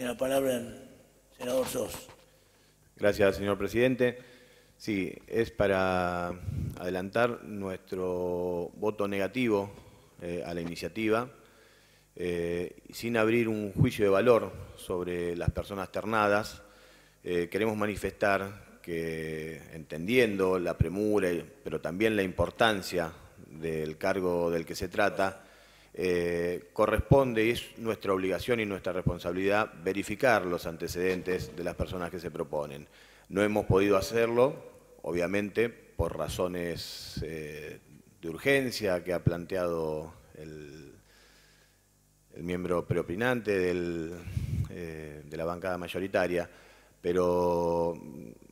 Tiene la palabra el senador Sos. Gracias, señor presidente. Sí, es para adelantar nuestro voto negativo eh, a la iniciativa, eh, sin abrir un juicio de valor sobre las personas ternadas. Eh, queremos manifestar que, entendiendo la premura, pero también la importancia del cargo del que se trata, eh, corresponde y es nuestra obligación y nuestra responsabilidad verificar los antecedentes de las personas que se proponen. No hemos podido hacerlo, obviamente, por razones eh, de urgencia que ha planteado el, miembro preopinante eh, de la bancada mayoritaria, pero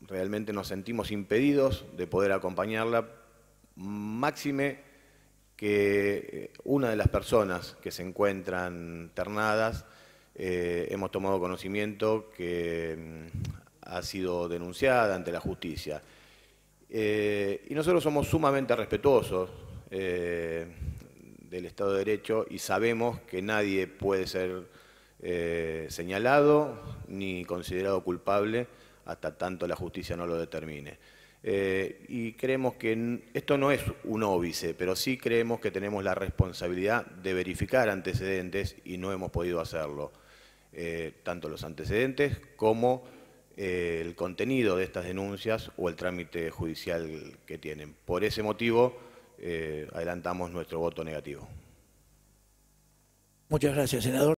realmente nos sentimos impedidos de poder acompañarla, máxime que eh, una de las personas que se encuentran ternadas, eh, hemos tomado conocimiento que mm, ha sido denunciada ante la justicia. Eh, y nosotros somos sumamente respetuosos del Estado de Derecho y sabemos que nadie puede ser señalado ni considerado culpable hasta tanto la justicia no lo determine. Eh, y creemos que esto no es un óbice, pero sí creemos que tenemos la responsabilidad de verificar antecedentes y no hemos podido hacerlo. Eh, tanto los antecedentes como eh, el contenido de estas denuncias o el trámite judicial que tienen. Por ese motivo, adelantamos nuestro voto negativo. Muchas gracias, senador.